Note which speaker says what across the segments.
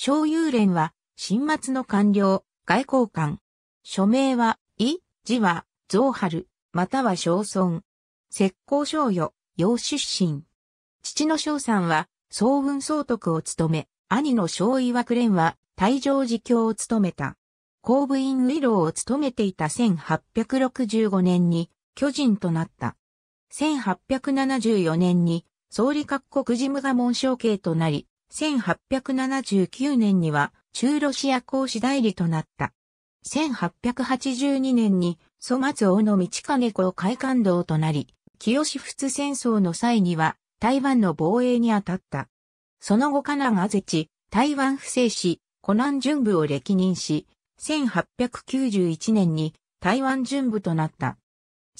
Speaker 1: 小幽連は、新末の官僚、外交官。署名は、い、字は、増春、または小村。石膏少与、洋出身。父の翔さんは、総運総督を務め、兄の小岩久連は、大乗寺教を務めた。公務員ウィローを務めていた1865年に、巨人となった。1874年に、総理各国事務が門承継となり、1879年には中ロシア公使代理となった。1882年に粗末王の道金子海館道となり、清仏戦争の際には台湾の防衛に当たった。その後カナンアゼチ、台湾不正し、湖南巡準部を歴任し、1891年に台湾準部となった。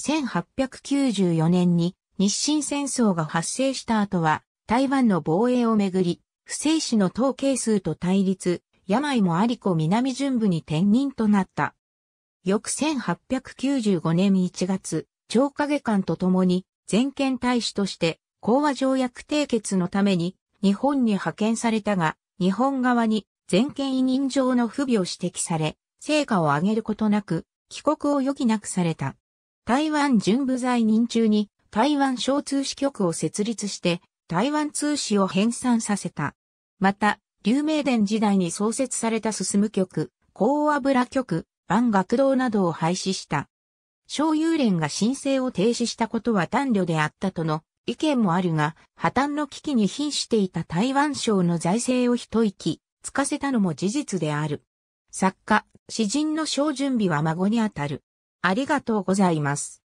Speaker 1: 1894年に日清戦争が発生した後は台湾の防衛をめぐり不正死の統計数と対立、病もあり子南巡部に転任となった。翌1895年1月、長影官と共に、全権大使として、講和条約締結のために、日本に派遣されたが、日本側に、全権委任状の不備を指摘され、成果を上げることなく、帰国を余儀なくされた。台湾巡部在任中に、台湾小通支局を設立して、台湾通史を編纂させた。また、劉明殿時代に創設された進む局、高油局、万学堂などを廃止した。小遊連が申請を停止したことは短慮であったとの意見もあるが、破綻の危機に瀕していた台湾省の財政を一息、つかせたのも事実である。作家、詩人の小準備は孫にあたる。ありがとうございます。